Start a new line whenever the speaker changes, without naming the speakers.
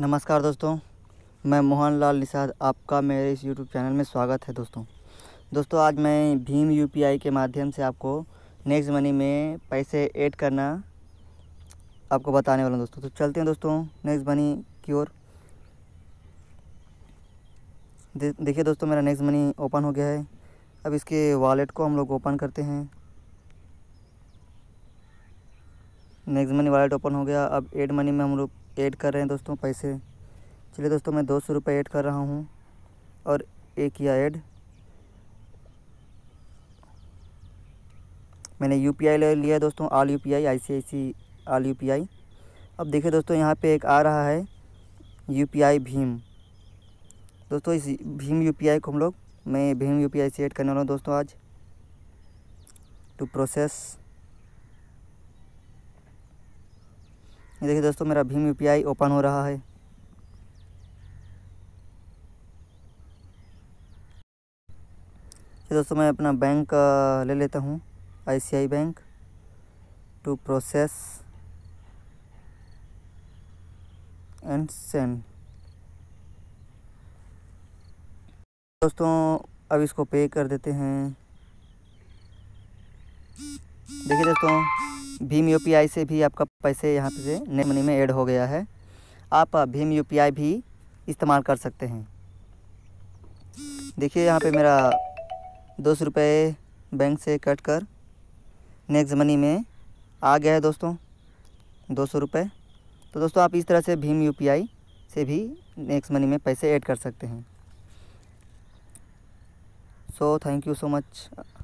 नमस्कार दोस्तों मैं मोहन लाल निषाद आपका मेरे इस यूट्यूब चैनल में स्वागत है दोस्तों दोस्तों आज मैं भीम यू के माध्यम से आपको नेक्स्ट मनी में पैसे ऐड करना आपको बताने वाला हूँ दोस्तों तो चलते हैं दोस्तों नेक्स्ट मनी की ओर देखिए दोस्तों मेरा नेक्स्ट मनी ओपन हो गया है अब इसके वॉलेट को हम लोग ओपन करते हैं नेक्स्ट मनी वालेट ओपन हो गया अब एड मनी में हम लोग ऐड कर रहे हैं दोस्तों पैसे चलिए दोस्तों मैं दो सौ रुपये ऐड कर रहा हूँ और एक किया ऐड मैंने यू पी आई ले लिया दोस्तों all U P I I C I C all U P I अब देखिए दोस्तों यहाँ पे एक आ रहा है यू पी आई भीम दोस्तों इस भीम यू पी आई को हम लोग मैं भीम यू पी आई से ऐड करने वाला हूँ दोस्तों आज टू प्रोसेस ये देखिए दोस्तों मेरा भीम यू ओपन हो रहा है दोस्तों मैं अपना बैंक ले लेता हूँ ICI bank to process and send दोस्तों अब इसको पे कर देते हैं देखिए दोस्तों भीम यू से भी आपका पैसे यहाँ पे नए मनी में ऐड हो गया है आप भीम यू भी इस्तेमाल कर सकते हैं देखिए यहाँ पे मेरा दो सौ रुपये बैंक से कट कर नेक्स्ट मनी में आ गया है दोस्तों दो सौ रुपये तो दोस्तों आप इस तरह से भीम यू से भी नेक्स्ट मनी में पैसे ऐड कर सकते हैं so thank you so much